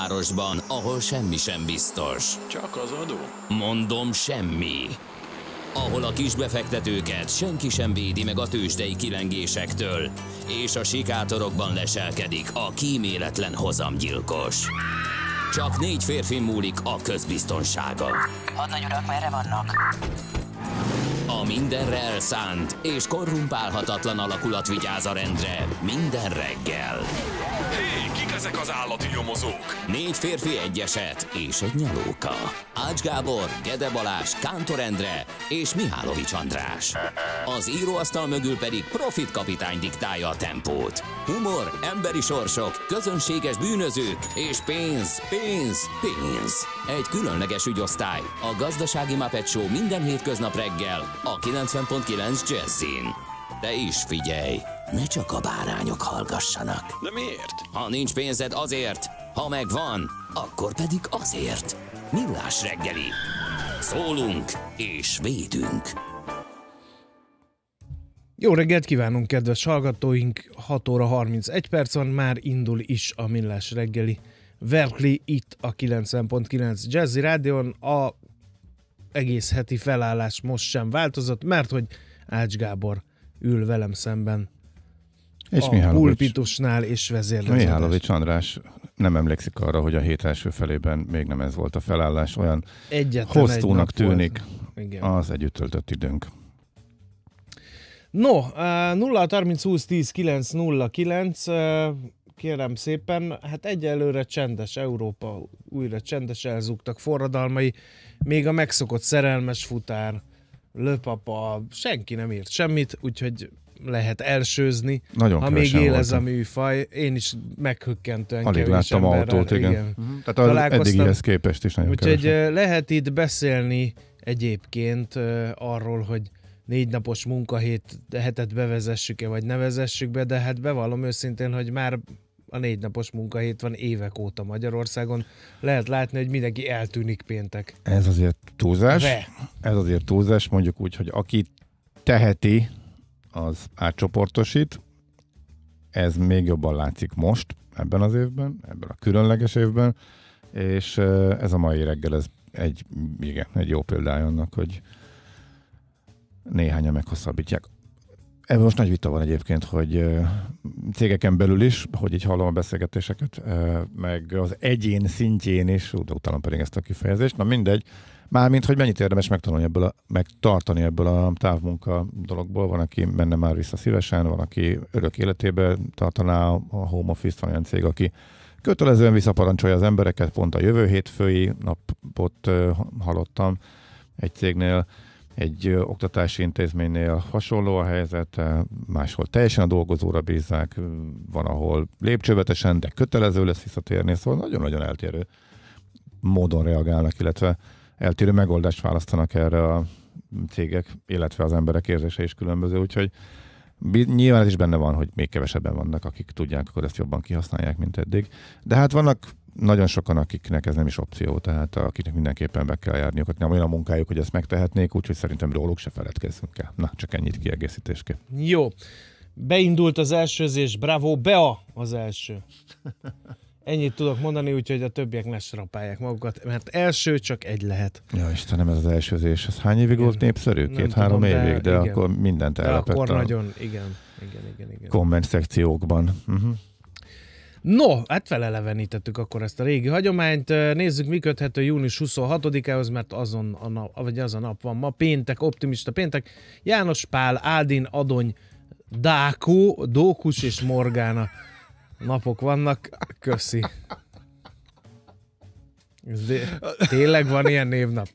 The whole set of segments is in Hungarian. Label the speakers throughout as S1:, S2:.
S1: városban, ahol semmi sem biztos. Csak az adó? Mondom, semmi. Ahol a kisbefektetőket senki sem védi meg a tőzsdei kilengésektől, és a sikátorokban leselkedik a kíméletlen hozamgyilkos. Csak négy férfi múlik a közbiztonsága. Hadnagy urak, merre vannak? A mindenre elszánt és korrumpálhatatlan alakulat vigyáz a rendre minden reggel. Hé, hey, ezek az állati nyomozók? Négy férfi egyeset és egy nyalóka. Ács Gábor, Gede Balázs, Kántor Endre és Mihálovics András. Az íróasztal mögül pedig Profit kapitány diktálja a tempót. Humor, emberi sorsok, közönséges bűnözők és pénz, pénz, pénz. Egy különleges ügyosztály. A Gazdasági Muppet Show minden hétköznap reggel a 90.9 Jazzin. De is figyelj! ne csak a bárányok hallgassanak. De miért? Ha nincs pénzed azért, ha megvan, akkor pedig azért. Millás reggeli. Szólunk és védünk.
S2: Jó reggelt kívánunk, kedves hallgatóink! 6 óra 31 perc van, már indul is a Millás reggeli. Verkli itt a 90.9 Jazzy Rádion. A egész heti felállás most sem változott, mert hogy Ács Gábor ül velem szemben és a Mihálovics, pulpitusnál és vezérleződést. Mihálovics
S3: András nem emlékszik arra, hogy a hét első felében még nem ez volt a felállás, olyan Egyetlen hosszúnak egy tűnik Igen. az együtt töltött időnk.
S2: No, 0 30 20 10 9 0 9, kérem szépen, hát egyelőre csendes Európa, újra csendes elzúgtak forradalmai, még a megszokott szerelmes futár, löpapa, senki nem írt semmit, úgyhogy lehet elsőzni, Nagyon ha még él voltam. ez a műfaj. Én is meghökkentően Alig kevés láttam emberrel. autót, igen. igen. Uh-huh. Tehát Találkoztam. eddigihez képest is nagyon Úgyhogy lehet itt beszélni egyébként arról, hogy négy napos munkahét hetet bevezessük-e, vagy nevezessük be, de hát bevallom őszintén, hogy már a négy napos munkahét van évek óta Magyarországon. Lehet látni, hogy mindenki eltűnik péntek.
S3: Ez azért túlzás. De. Ez azért túlzás, mondjuk úgy, hogy aki teheti, az átcsoportosít. Ez még jobban látszik most, ebben az évben, ebben a különleges évben, és ez a mai reggel ez egy, igen, egy jó példája annak, hogy néhányan meghosszabbítják. Ebben most nagy vita van egyébként, hogy cégeken belül is, hogy így hallom a beszélgetéseket, meg az egyén szintjén is, úgy utálom pedig ezt a kifejezést, na mindegy, Mármint, hogy mennyit érdemes megtanulni ebből a, megtartani ebből a távmunka dologból. Van, aki menne már vissza szívesen, van, aki örök életébe tartaná a home office, van olyan cég, aki kötelezően visszaparancsolja az embereket, pont a jövő hétfői napot hallottam egy cégnél, egy ö, oktatási intézménynél hasonló a helyzet, máshol teljesen a dolgozóra bízzák, van, ahol lépcsővetesen, de kötelező lesz visszatérni, szóval nagyon-nagyon eltérő módon reagálnak, illetve eltérő megoldást választanak erre a cégek, illetve az emberek érzése is különböző, úgyhogy Nyilván ez is benne van, hogy még kevesebben vannak, akik tudják, akkor ezt jobban kihasználják, mint eddig. De hát vannak nagyon sokan, akiknek ez nem is opció, tehát akiknek mindenképpen be kell járniuk, akik nem olyan a munkájuk, hogy ezt megtehetnék, úgyhogy szerintem róluk se feledkezzünk el. Na, csak ennyit kiegészítésként.
S2: Jó. Beindult az elsőzés, bravo, Bea az első. Ennyit tudok mondani, úgyhogy a többiek ne srapálják magukat, mert első csak egy lehet.
S3: Ja Istenem, ez az elsőzés, ez hány évig igen. volt népszerű? Két-három évig, de, igen. akkor mindent ellepett. akkor a nagyon, igen, igen, igen. igen. Komment szekciókban. Uh-huh.
S2: No, hát felelevenítettük akkor ezt a régi hagyományt. Nézzük, mi köthető június 26-ához, mert azon a nap, vagy az a nap van ma. Péntek, optimista péntek. János Pál, Ádin, Adony, Dákó, Dókus és Morgána napok vannak. Köszi. tényleg van ilyen névnap?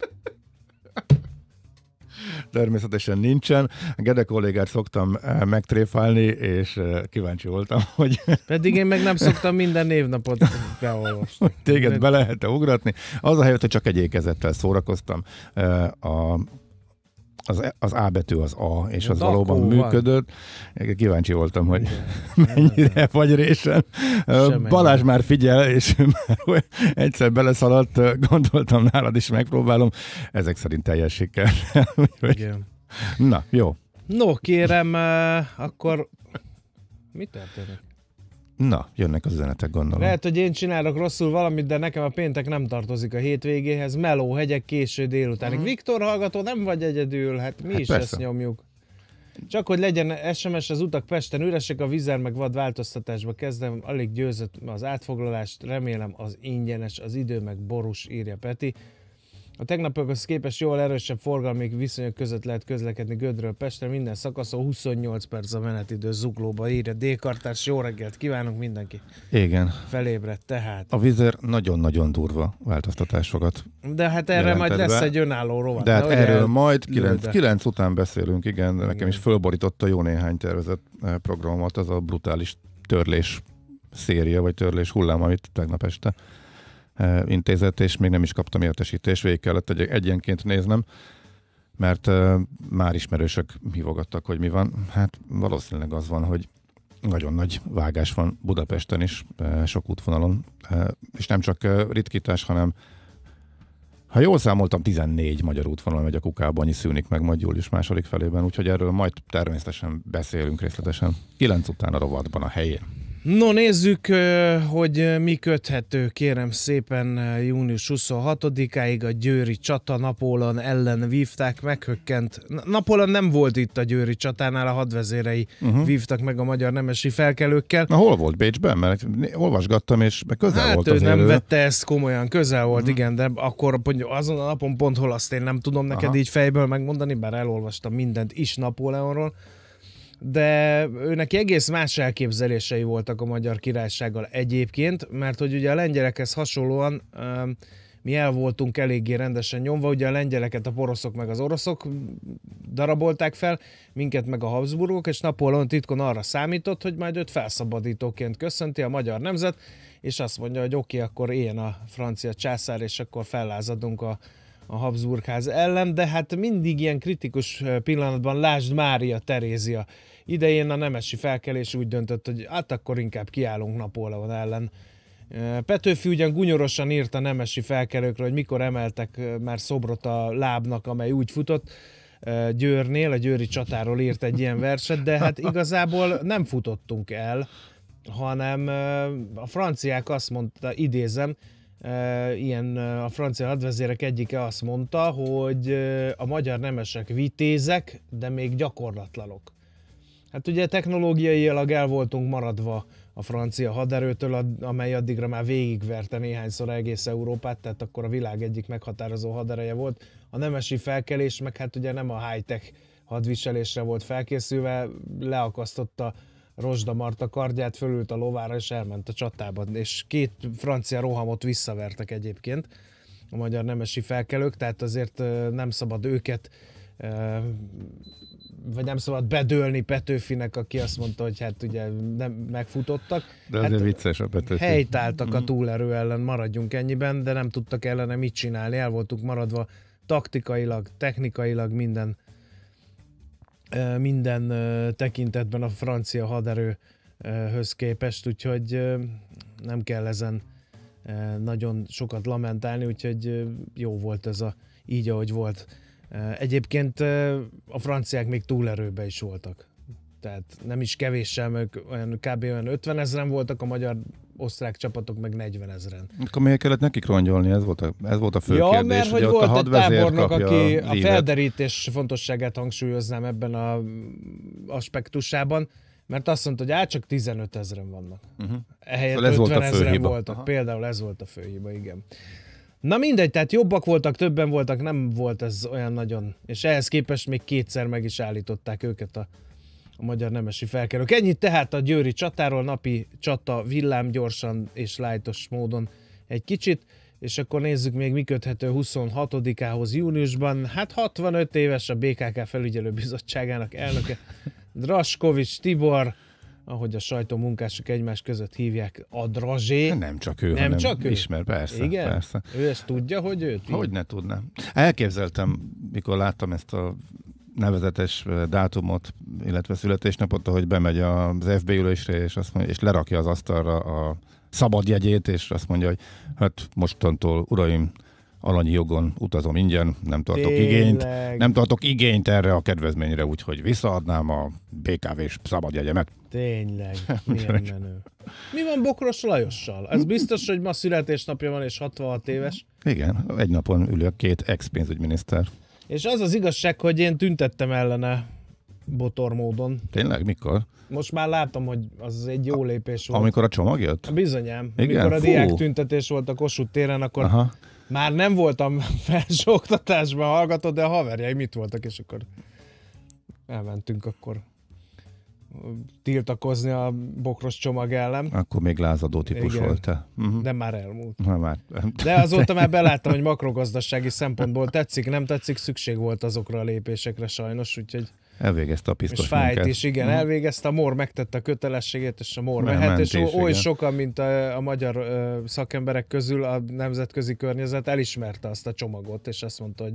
S3: Természetesen nincsen. Gede kollégát szoktam eh, megtréfálni, és eh, kíváncsi voltam, hogy...
S2: Pedig én meg nem szoktam minden évnapot beolvasni. Téged be lehet
S3: -e ugratni. Az a helyet hogy csak egy ékezettel szórakoztam eh, a az, e, az A betű az A, és az valóban valóban van. Kíváncsi voltam, hogy Igen. mennyire vagy résen. Balázs már figyel, és már egyszer beleszaladt, gondoltam nálad is megpróbálom. Ezek szerint teljes siker. Igen. Na, jó.
S2: No, kérem, akkor mit történik?
S3: Na, jönnek az üzenetek, gondolom. Lehet,
S2: hogy én csinálok rosszul valamit, de nekem a péntek nem tartozik a hétvégéhez. Meló hegyek késő délutánig. Uh-huh. Viktor hallgató, nem vagy egyedül, hát mi hát is persze. ezt nyomjuk. Csak hogy legyen SMS, az utak Pesten üresek, a vizer meg vad változtatásba kezdem, alig győzött az átfoglalást, remélem az ingyenes, az idő meg borús, írja Peti. A tegnapokhoz képest jól erősebb forgalmi viszonyok között lehet közlekedni Gödről Pestre, minden szakaszon 28 perc a menetidő zuglóba írja. Dékartás, jó reggelt kívánunk mindenki. Igen. Felébredt tehát.
S3: A vizer nagyon-nagyon durva változtatásokat De hát erre majd be. lesz egy önálló rovat. De hát erről el... majd 9, 9 után beszélünk, igen, de nekem is fölborította jó néhány tervezett eh, programot, az a brutális törlés széria, vagy törlés hullám, amit tegnap este intézet, és még nem is kaptam értesítést, végig kellett egy, egyenként néznem, mert már ismerősök hívogattak, hogy mi van. Hát valószínűleg az van, hogy nagyon nagy vágás van Budapesten is, sok útvonalon, és nem csak ritkítás, hanem ha jól számoltam, 14 magyar útvonal megy a kukába, annyi szűnik meg majd július második felében, úgyhogy erről majd természetesen beszélünk részletesen. 9 után a rovatban a helyén.
S2: No nézzük, hogy mi köthető, kérem szépen június 26-áig a Győri csata Napólan ellen vívták, meghökkent. Napólan nem volt itt a Győri csatánál, a hadvezérei uh-huh. vívtak meg a magyar nemesi felkelőkkel. Na
S3: hol volt Bécsben?
S2: Mert olvasgattam, és közel hát volt ő az nem vette ezt komolyan, közel volt, uh-huh. igen, de akkor azon a napon pont hol azt én nem tudom neked Aha. így fejből megmondani, bár elolvastam mindent is Napóleonról de őnek egész más elképzelései voltak a magyar királysággal egyébként, mert hogy ugye a lengyelekhez hasonlóan mi el voltunk eléggé rendesen nyomva, ugye a lengyeleket a poroszok meg az oroszok darabolták fel, minket meg a Habsburgok, és Napóleon titkon arra számított, hogy majd őt felszabadítóként köszönti a magyar nemzet, és azt mondja, hogy oké, okay, akkor én a francia császár, és akkor fellázadunk a a Habsburgház ellen, de hát mindig ilyen kritikus pillanatban lásd Mária Terézia. Idején a nemesi felkelés úgy döntött, hogy hát akkor inkább kiállunk Napóleon ellen. Petőfi ugyan gunyorosan írt a nemesi felkelőkről, hogy mikor emeltek már szobrot a lábnak, amely úgy futott, Győrnél, a Győri csatáról írt egy ilyen verset, de hát igazából nem futottunk el, hanem a franciák azt mondta, idézem, ilyen a francia hadvezérek egyike azt mondta, hogy a magyar nemesek vitézek, de még gyakorlatlanok. Hát ugye technológiailag el voltunk maradva a francia haderőtől, amely addigra már végigverte néhányszor egész Európát, tehát akkor a világ egyik meghatározó hadereje volt. A nemesi felkelés meg hát ugye nem a high-tech hadviselésre volt felkészülve, leakasztotta Rosda Marta kardját, fölült a lovára és elment a csatába, És két francia rohamot visszavertek egyébként a magyar nemesi felkelők, tehát azért nem szabad őket vagy nem szabad bedőlni Petőfinek, aki azt mondta, hogy hát ugye nem megfutottak. De azért hát,
S3: vicces a Petőfi. Helytáltak a mm.
S2: túlerő ellen, maradjunk ennyiben, de nem tudtak ellene mit csinálni, el voltunk maradva taktikailag, technikailag minden minden tekintetben a francia haderőhöz képest, úgyhogy nem kell ezen nagyon sokat lamentálni, úgyhogy jó volt ez a így, ahogy volt. Egyébként a franciák még túlerőbe is voltak. Tehát nem is kevéssel, mert olyan, kb. olyan 50 ezeren voltak, a magyar osztrák csapatok meg 40 ezeren.
S3: Akkor miért kellett nekik rongyolni? Ez volt a, ez volt a fő ja, kérdés. mert hogy, hogy volt ott a egy tábornok, aki a, a
S2: felderítés fontosságát hangsúlyoznám ebben a aspektusában, mert azt mondta, hogy át csak 15 ezeren vannak. Uh-huh. Ehelyett szóval 50 volt ezeren hiba. voltak. Aha. Például ez volt a főhiba, igen. Na mindegy, tehát jobbak voltak, többen voltak, nem volt ez olyan nagyon. És ehhez képest még kétszer meg is állították őket a a magyar nemesi felkerők. Ennyit tehát a győri csatáról, napi csata villám gyorsan és lájtos módon egy kicsit, és akkor nézzük még mi köthető 26-ához júniusban. Hát 65 éves a BKK felügyelőbizottságának elnöke Draskovics Tibor, ahogy a sajtó munkások egymás között hívják, a
S3: drazsé. Nem csak ő, nem csak ő. ismer, persze. Igen? Persze.
S2: Ő ezt tudja, hogy őt? Hogy
S3: ne tudná. Elképzeltem, mikor láttam ezt a nevezetes dátumot, illetve születésnapot, hogy bemegy az FB ülésre, és, azt mondja, és lerakja az asztalra a szabad jegyét, és azt mondja, hogy hát mostantól, uraim, alanyi jogon utazom ingyen, nem tartok Tényleg. igényt, nem tartok igényt erre a kedvezményre, úgyhogy visszaadnám a BKV-s jegyemet
S2: Tényleg, milyen menő. Mi van Bokros Lajossal? Ez biztos, hogy ma születésnapja van és 66 éves. Igen, egy
S3: napon ülök két ex-pénzügyminiszter.
S2: És az az igazság, hogy én tüntettem ellene botor módon.
S3: Tényleg? Mikor?
S2: Most már látom, hogy az egy jó lépés volt. Amikor a csomag jött? Bizonyám. Igen? Amikor a diák tüntetés volt a Kossuth téren, akkor Aha. már nem voltam felsőoktatásban hallgató, de a haverjaim mit voltak, és akkor elmentünk akkor tiltakozni a bokros csomag ellen. Akkor még lázadó típus Igen. voltál. Uh-huh. Mhm. De már elmúlt. Ha, már. De azóta már beláttam, hogy makrogazdasági szempontból tetszik, nem tetszik, szükség volt azokra a lépésekre sajnos, úgyhogy... Elvégezte a piszkos És fájt is, igen, mm. elvégezte, a MOR megtette a kötelességét, és a MOR mehet, és oly igen. sokan, mint a, a magyar ö, szakemberek közül a nemzetközi környezet elismerte azt a csomagot, és azt mondta, hogy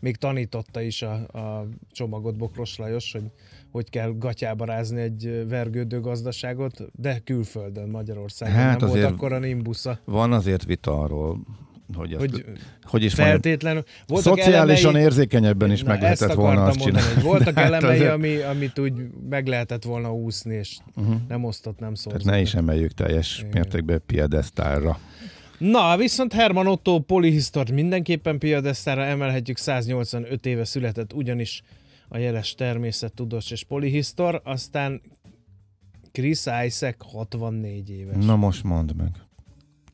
S2: még tanította is a, a csomagot Bokros Lajos, hogy hogy kell gatyába rázni egy vergődő gazdaságot, de külföldön Magyarországon hát nem volt akkor a nimbusza.
S3: Van azért vita arról, hogy, ezt, hogy, is feltétlenül. Voltak szociálisan elemei, érzékenyebben is na, meg lehetett volna azt mondani, csinálni. voltak hát elemei, azért... ami,
S2: amit úgy meg lehetett volna úszni, és uh-huh. nem osztott, nem szólt. Tehát ne is
S3: emeljük teljes Igen. mértékben piedesztálra.
S2: Na, viszont Herman Otto polihisztort mindenképpen piadesztára emelhetjük, 185 éve született ugyanis a jeles természettudós és polihisztor, aztán Chris Isaac 64 éves. Na
S3: most mondd meg.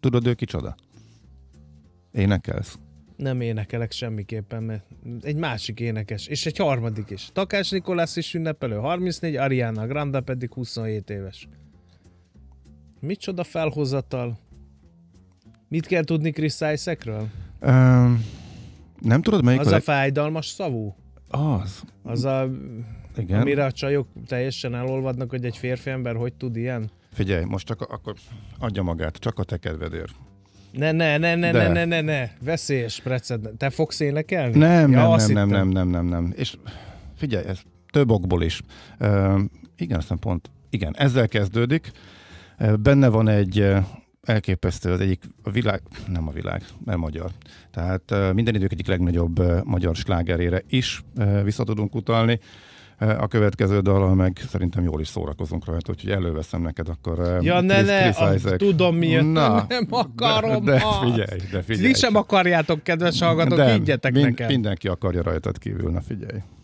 S3: Tudod, ő kicsoda? Énekelsz?
S2: Nem énekelek semmiképpen, mert egy másik énekes, és egy harmadik is. Takás Nikolász is ünnepelő, 34, Ariana Grande pedig 27 éves. Micsoda felhozatal? Mit kell tudni Chris Isaacről?
S3: Um, nem tudod melyik? Az a
S2: fájdalmas szavú? Az. Az a... Igen. Amire a csajok teljesen elolvadnak, hogy egy férfi ember hogy tud ilyen?
S3: Figyelj, most csak akkor adja magát, csak a te kedvedért.
S2: Ne, ne, ne, ne, De. ne, ne, ne, ne, veszélyes precedens. Te fogsz énekelni? Nem, ja, nem, nem, nem, nem,
S3: nem, nem, nem. És figyelj, ez több okból is. Uh, igen, aztán pont, igen, ezzel kezdődik. Uh, benne van egy uh, elképesztő, az egyik a világ, nem a világ, nem magyar. Tehát minden idők egyik legnagyobb magyar slágerére is vissza tudunk utalni. A következő dalra meg szerintem jól is szórakozunk rajta, úgyhogy előveszem neked akkor. Ja, ne, ne, a, tudom miért, Na, nem
S2: akarom de, de figyelj, de figyelj. Ti sem akarjátok, kedves hallgatók, higgyetek nekem.
S3: Mindenki akarja rajtad kívül, na figyelj.